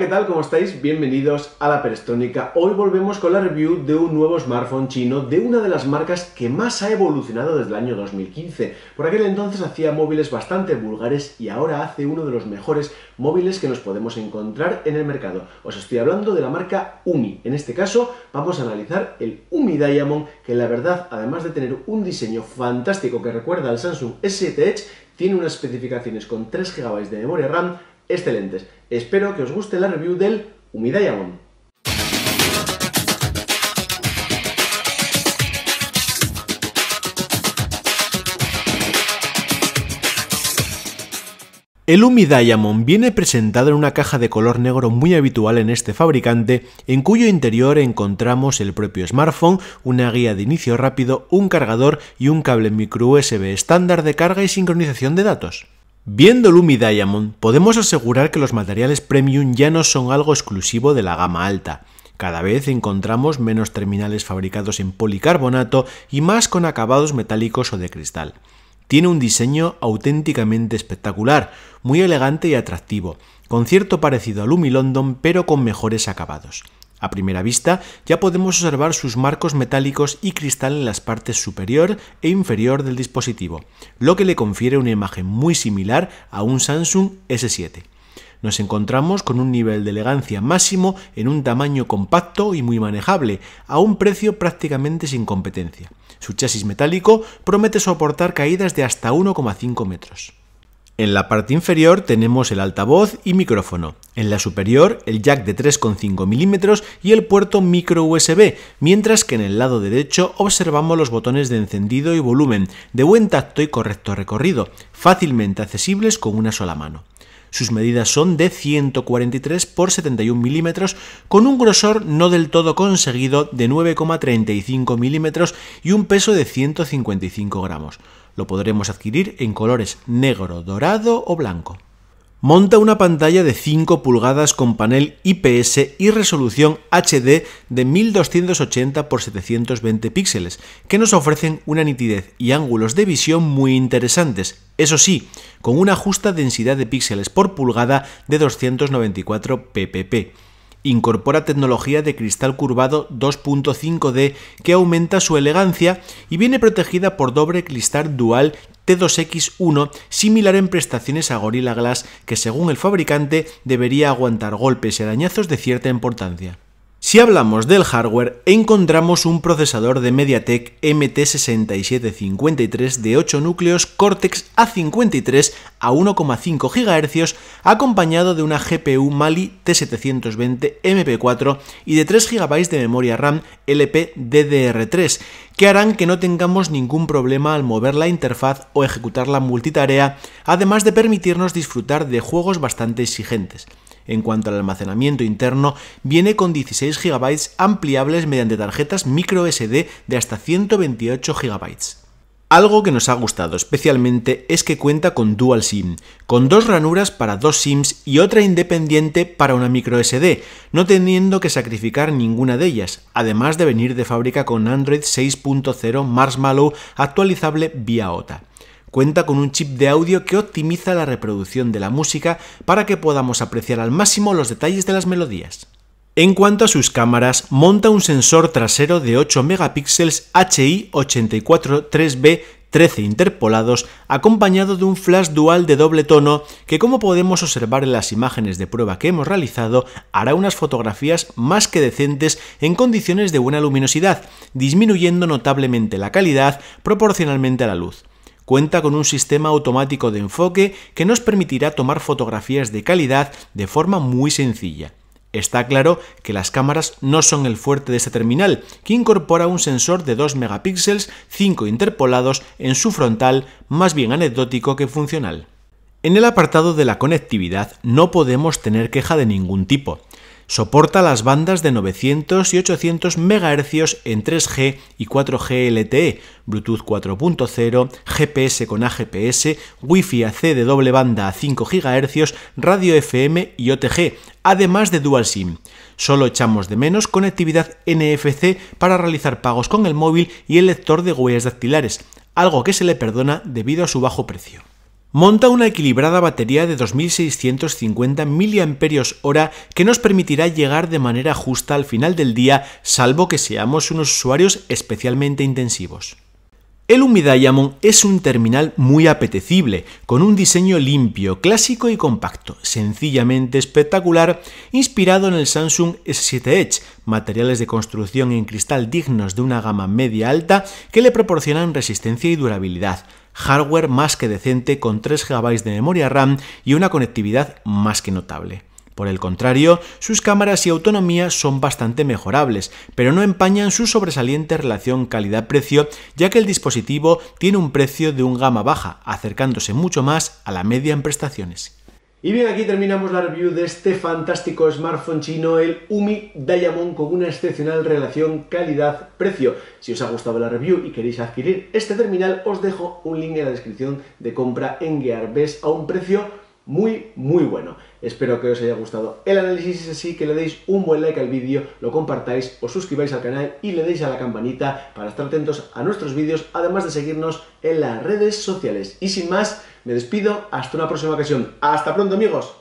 ¿qué tal? ¿Cómo estáis? Bienvenidos a la Perestónica. Hoy volvemos con la review de un nuevo smartphone chino de una de las marcas que más ha evolucionado desde el año 2015. Por aquel entonces hacía móviles bastante vulgares y ahora hace uno de los mejores móviles que nos podemos encontrar en el mercado. Os estoy hablando de la marca Umi. En este caso vamos a analizar el Umi Diamond que la verdad, además de tener un diseño fantástico que recuerda al Samsung S7 Edge, tiene unas especificaciones con 3 GB de memoria RAM, excelentes. Espero que os guste la review del Humidiamond. El Umi viene presentado en una caja de color negro muy habitual en este fabricante, en cuyo interior encontramos el propio smartphone, una guía de inicio rápido, un cargador y un cable micro USB estándar de carga y sincronización de datos. Viendo Lumi Diamond, podemos asegurar que los materiales premium ya no son algo exclusivo de la gama alta. Cada vez encontramos menos terminales fabricados en policarbonato y más con acabados metálicos o de cristal. Tiene un diseño auténticamente espectacular, muy elegante y atractivo, con cierto parecido a Lumi London pero con mejores acabados. A primera vista, ya podemos observar sus marcos metálicos y cristal en las partes superior e inferior del dispositivo, lo que le confiere una imagen muy similar a un Samsung S7. Nos encontramos con un nivel de elegancia máximo en un tamaño compacto y muy manejable, a un precio prácticamente sin competencia. Su chasis metálico promete soportar caídas de hasta 1,5 metros. En la parte inferior tenemos el altavoz y micrófono. En la superior el jack de 3,5 mm y el puerto micro USB, mientras que en el lado derecho observamos los botones de encendido y volumen, de buen tacto y correcto recorrido, fácilmente accesibles con una sola mano. Sus medidas son de 143 por 71 milímetros, con un grosor no del todo conseguido de 9,35 milímetros y un peso de 155 gramos. Lo podremos adquirir en colores negro, dorado o blanco monta una pantalla de 5 pulgadas con panel IPS y resolución HD de 1280 x 720 píxeles, que nos ofrecen una nitidez y ángulos de visión muy interesantes, eso sí, con una justa densidad de píxeles por pulgada de 294 ppp. Incorpora tecnología de cristal curvado 2.5D que aumenta su elegancia y viene protegida por doble cristal dual T2X1 similar en prestaciones a Gorilla Glass que según el fabricante debería aguantar golpes y arañazos de cierta importancia. Si hablamos del hardware, encontramos un procesador de MediaTek MT6753 de 8 núcleos Cortex A53 a 1,5 GHz, acompañado de una GPU Mali T720 MP4 y de 3 GB de memoria RAM LPDDR3, que harán que no tengamos ningún problema al mover la interfaz o ejecutar la multitarea, además de permitirnos disfrutar de juegos bastante exigentes. En cuanto al almacenamiento interno, viene con 16 GB ampliables mediante tarjetas microSD de hasta 128 GB. Algo que nos ha gustado especialmente es que cuenta con Dual SIM, con dos ranuras para dos SIMs y otra independiente para una microSD, no teniendo que sacrificar ninguna de ellas, además de venir de fábrica con Android 6.0 Marshmallow actualizable vía OTA cuenta con un chip de audio que optimiza la reproducción de la música para que podamos apreciar al máximo los detalles de las melodías. En cuanto a sus cámaras, monta un sensor trasero de 8 megapíxeles HI843B 13 interpolados, acompañado de un flash dual de doble tono que, como podemos observar en las imágenes de prueba que hemos realizado, hará unas fotografías más que decentes en condiciones de buena luminosidad, disminuyendo notablemente la calidad proporcionalmente a la luz cuenta con un sistema automático de enfoque que nos permitirá tomar fotografías de calidad de forma muy sencilla. Está claro que las cámaras no son el fuerte de este terminal, que incorpora un sensor de 2 megapíxeles, 5 interpolados en su frontal, más bien anecdótico que funcional. En el apartado de la conectividad no podemos tener queja de ningún tipo. Soporta las bandas de 900 y 800 MHz en 3G y 4G LTE, Bluetooth 4.0, GPS con AGPS, Wi-Fi AC de doble banda a 5 GHz, radio FM y OTG, además de Dual SIM. Solo echamos de menos conectividad NFC para realizar pagos con el móvil y el lector de huellas dactilares, algo que se le perdona debido a su bajo precio monta una equilibrada batería de 2650 mAh que nos permitirá llegar de manera justa al final del día, salvo que seamos unos usuarios especialmente intensivos. El Humidayamon es un terminal muy apetecible, con un diseño limpio, clásico y compacto, sencillamente espectacular, inspirado en el Samsung S7 Edge, materiales de construcción en cristal dignos de una gama media alta que le proporcionan resistencia y durabilidad, hardware más que decente con 3 GB de memoria RAM y una conectividad más que notable. Por el contrario, sus cámaras y autonomía son bastante mejorables, pero no empañan su sobresaliente relación calidad-precio, ya que el dispositivo tiene un precio de un gama baja, acercándose mucho más a la media en prestaciones. Y bien, aquí terminamos la review de este fantástico smartphone chino, el Umi Diamond, con una excepcional relación calidad-precio. Si os ha gustado la review y queréis adquirir este terminal, os dejo un link en la descripción de compra en Gearbest a un precio muy, muy bueno. Espero que os haya gustado el análisis, así que le deis un buen like al vídeo, lo compartáis, os suscribáis al canal y le deis a la campanita para estar atentos a nuestros vídeos, además de seguirnos en las redes sociales. Y sin más, me despido, hasta una próxima ocasión. Hasta pronto amigos.